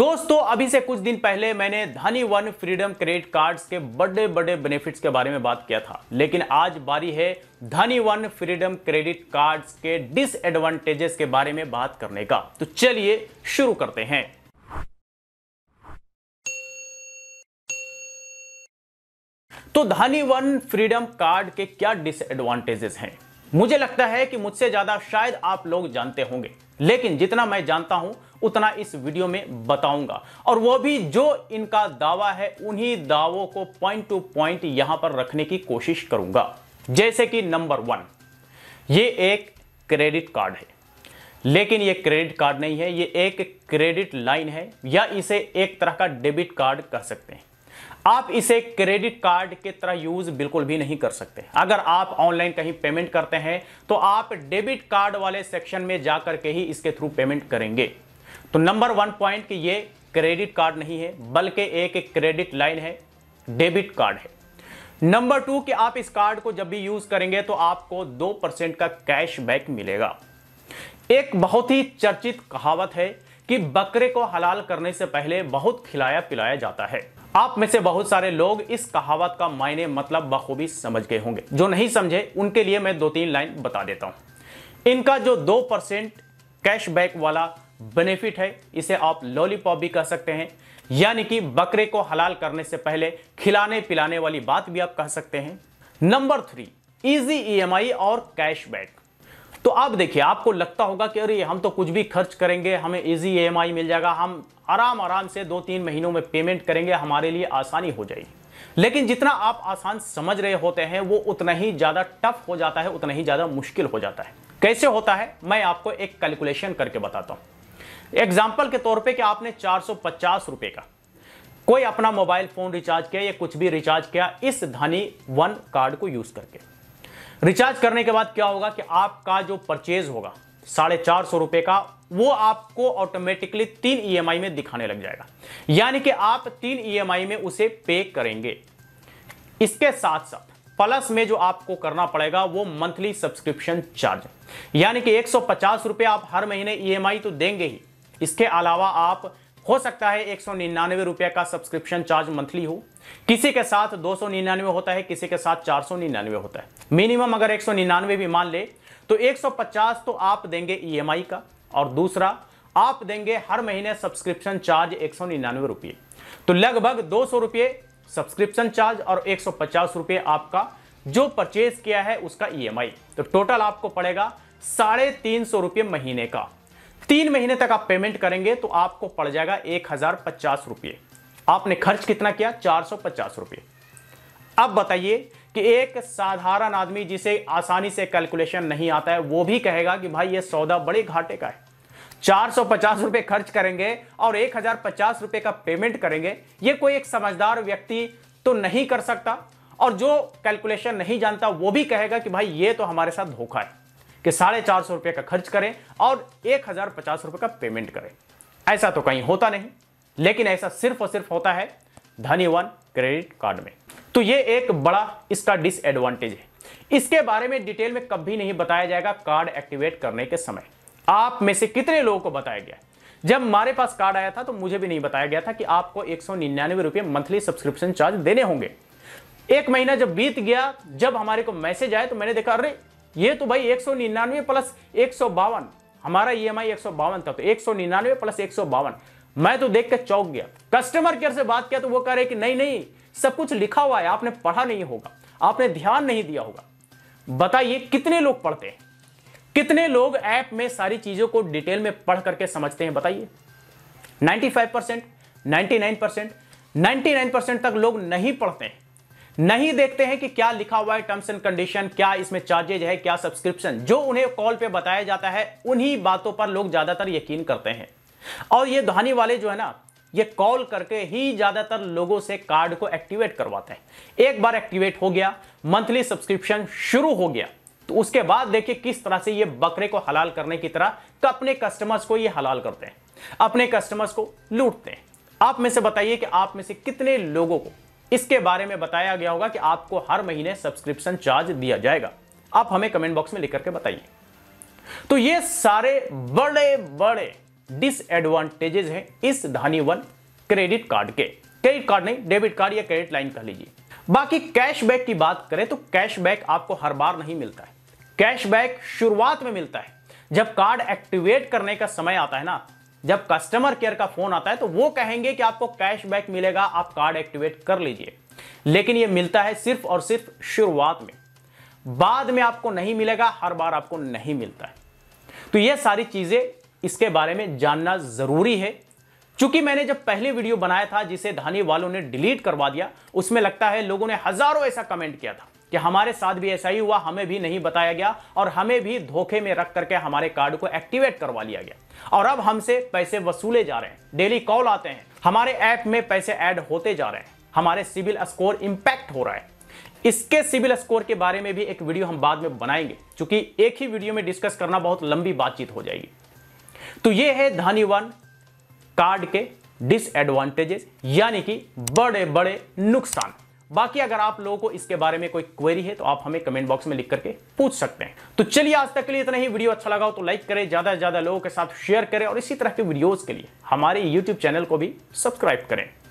दोस्तों अभी से कुछ दिन पहले मैंने धनी वन फ्रीडम क्रेडिट कार्ड्स के बड़े बड़े बेनिफिट्स के बारे में बात किया था लेकिन आज बारी है Dhani one freedom credit cards के डिसएडवांटेजेस के बारे में बात करने का तो चलिए शुरू करते हैं तो धनी वन फ्रीडम कार्ड के क्या डिसएडवांटेजेस हैं मुझे लगता है कि मुझसे ज़्यादा शायद आप लोग जानते होंगे लेकिन जितना मैं जानता हूं उतना इस वीडियो में बताऊंगा और वो भी जो इनका दावा है उन्हीं दावों को पॉइंट टू पॉइंट यहां पर रखने की कोशिश करूंगा जैसे कि नंबर वन ये एक क्रेडिट कार्ड है लेकिन ये क्रेडिट कार्ड नहीं है ये एक क्रेडिट लाइन है या इसे एक तरह का डेबिट कार्ड कह सकते हैं आप इसे क्रेडिट कार्ड के तरह यूज बिल्कुल भी नहीं कर सकते अगर आप ऑनलाइन कहीं पेमेंट करते हैं तो आप डेबिट कार्ड वाले सेक्शन में जाकर के ही इसके थ्रू पेमेंट करेंगे तो नंबर वन पॉइंट कि ये क्रेडिट कार्ड नहीं है बल्कि एक क्रेडिट लाइन है डेबिट कार्ड है नंबर टू कि आप इस कार्ड को जब भी यूज करेंगे तो आपको दो परसेंट का कैशबैक मिलेगा एक बहुत ही चर्चित कहावत है कि बकरे को हलाल करने से पहले बहुत खिलाया पिलाया जाता है आप में से बहुत सारे लोग इस कहावत का मायने मतलब बखूबी समझ गए होंगे जो नहीं समझे उनके लिए मैं दो तीन लाइन बता देता हूं इनका जो दो परसेंट कैशबैक वाला बेनिफिट है इसे आप लॉलीपॉप भी कह सकते हैं यानी कि बकरे को हलाल करने से पहले खिलाने पिलाने वाली बात भी आप कह सकते हैं नंबर थ्री इजी ईएमआई और कैशबैक तो अब देखिए आपको लगता होगा कि अरे हम तो कुछ भी खर्च करेंगे हमें ईजी ई e मिल जाएगा हम आराम आराम से दो तीन महीनों में पेमेंट करेंगे हमारे लिए आसानी हो जाएगी लेकिन जितना आप आसान समझ रहे होते हैं वो उतना ही ज़्यादा टफ हो जाता है उतना ही ज़्यादा मुश्किल हो जाता है कैसे होता है मैं आपको एक कैलकुलेशन करके बताता हूँ एग्जाम्पल के तौर पे कि आपने चार सौ का कोई अपना मोबाइल फ़ोन रिचार्ज किया या कुछ भी रिचार्ज किया इस धनी वन कार्ड को यूज़ करके रिचार्ज करने के बाद क्या होगा कि आपका जो परचेज होगा साढ़े चार सौ रुपए का वो आपको ऑटोमेटिकली तीन ईएमआई e में दिखाने लग जाएगा यानी कि आप तीन ईएमआई e में उसे पे करेंगे इसके साथ साथ प्लस में जो आपको करना पड़ेगा वो मंथली सब्सक्रिप्शन चार्ज यानी कि एक सौ आप हर महीने ईएमआई e तो देंगे ही इसके अलावा आप हो सकता है एक सौ निन्यानवे रुपए का सब्सक्रिप्शन चार्ज मंथली हो किसी के साथ दो सौ निन्यानवे होता है किसी के साथ चार सौ निन्यानवे होता है मिनिमम अगर एक सौ निन्यानवे भी मान ले तो एक सौ पचास तो आप देंगे ईएमआई e का और दूसरा आप देंगे हर महीने सब्सक्रिप्शन चार्ज एक सौ निन्यानवे रुपये तो लगभग दो सौ रुपये सब्सक्रिप्शन चार्ज और एक सौ पचास रुपये आपका जो परचेज किया है उसका आई e तो टोटल आपको पड़ेगा साढ़े तीन सौ रुपये महीने का तीन महीने तक आप पेमेंट करेंगे तो आपको पड़ जाएगा एक हजार पचास रुपये आपने खर्च कितना किया चार सौ पचास रुपये अब बताइए कि एक साधारण आदमी जिसे आसानी से कैलकुलेशन नहीं आता है वो भी कहेगा कि भाई ये सौदा बड़े घाटे का है चार सौ पचास रुपये खर्च करेंगे और एक हजार पचास रुपये का पेमेंट करेंगे ये कोई एक समझदार व्यक्ति तो नहीं कर सकता और जो कैलकुलेशन नहीं जानता वो भी कहेगा कि भाई ये तो हमारे साथ धोखा है कि साढ़े चार सौ रुपये का खर्च करें और एक हज़ार पचास रुपये का पेमेंट करें ऐसा तो कहीं होता नहीं लेकिन ऐसा सिर्फ और सिर्फ होता है धनी वन क्रेडिट कार्ड में तो ये एक बड़ा इसका डिसएडवांटेज है इसके बारे में डिटेल में कभी नहीं बताया जाएगा कार्ड एक्टिवेट करने के समय आप में से कितने लोगों को बताया गया जब हमारे पास कार्ड आया था तो मुझे भी नहीं बताया गया था कि आपको एक सौ निन्यानवे रुपये मंथली सब्सक्रिप्शन चार्ज देने होंगे एक महीना जब बीत गया जब हमारे को मैसेज आया तो मैंने देखा अरे ये तो भाई एक सौ निन्यानवे प्लस एक सौ बावन हमारा ई एम आई एक सौ बावन था तो एक सौ निन्यानवे प्लस एक सौ बावन मैं तो देख के चौंक गया कस्टमर केयर से बात किया तो वो कह रहे कि नहीं नहीं सब कुछ लिखा हुआ है आपने पढ़ा नहीं होगा आपने ध्यान नहीं दिया होगा बताइए कितने लोग पढ़ते हैं कितने लोग ऐप में सारी चीजों को डिटेल में पढ़ करके समझते हैं बताइए 95 percent ninety percent nine percent तक लोग नहीं पढ़ते हैं नहीं देखते हैं कि क्या लिखा हुआ है टर्म्स एंड कंडीशन क्या इसमें चार्जेज है क्या सब्सक्रिप्शन जो उन्हें कॉल पे बताया जाता है उन्हीं बातों पर लोग ज्यादातर यकीन करते हैं और ये धानी वाले जो है ना ये कॉल करके ही ज्यादातर लोगों से कार्ड को एक्टिवेट करवाते हैं एक बार एक्टिवेट हो गया मंथली सब्सक्रिप्शन शुरू हो गया तो उसके बाद देखिए किस तरह से ये बकरे को हलाल करने की तरह अपने कस्टमर्स को ये हलाल करते हैं अपने कस्टमर्स को लूटते हैं आप में से बताइए कि आप में से कितने लोगों को इसके बारे में बताया गया होगा कि आपको हर महीने सब्सक्रिप्शन चार्ज दिया जाएगा आप हमें कमेंट बॉक्स में लिख करके बताइए तो ये सारे बड़े बड़े डिसएडवांटेजेस हैं इस धानी वन क्रेडिट कार्ड के क्रेडिट कार्ड नहीं डेबिट कार्ड या क्रेडिट लाइन कह लीजिए बाकी कैशबैक की बात करें तो कैशबैक आपको हर बार नहीं मिलता है कैशबैक शुरुआत में मिलता है जब कार्ड एक्टिवेट करने का समय आता है ना जब कस्टमर केयर का फोन आता है तो वो कहेंगे कि आपको कैशबैक मिलेगा आप कार्ड एक्टिवेट कर लीजिए लेकिन ये मिलता है सिर्फ और सिर्फ शुरुआत में बाद में आपको नहीं मिलेगा हर बार आपको नहीं मिलता है तो ये सारी चीजें इसके बारे में जानना जरूरी है चूंकि मैंने जब पहले वीडियो बनाया था जिसे धानी वालों ने डिलीट करवा दिया उसमें लगता है लोगों ने हजारों ऐसा कमेंट किया था कि हमारे साथ भी ऐसा ही हुआ हमें भी नहीं बताया गया और हमें भी धोखे में रख करके हमारे कार्ड को एक्टिवेट करवा लिया गया और अब हमसे पैसे वसूले जा रहे हैं डेली कॉल आते हैं हमारे ऐप में पैसे ऐड होते जा रहे हैं हमारे सिविल स्कोर इंपैक्ट हो रहा है इसके सिविल स्कोर के बारे में भी एक वीडियो हम बाद में बनाएंगे क्योंकि एक ही वीडियो में डिस्कस करना बहुत लंबी बातचीत हो जाएगी तो ये है धनी वन कार्ड के डिसएडवांटेजेस यानी कि बड़े बड़े नुकसान बाकी अगर आप लोगों को इसके बारे में कोई क्वेरी है तो आप हमें कमेंट बॉक्स में लिख करके पूछ सकते हैं तो चलिए आज तक के लिए इतना ही वीडियो अच्छा लगा हो तो लाइक करें ज्यादा से ज्यादा लोगों के साथ शेयर करें और इसी तरह के वीडियोज के लिए हमारे यूट्यूब चैनल को भी सब्सक्राइब करें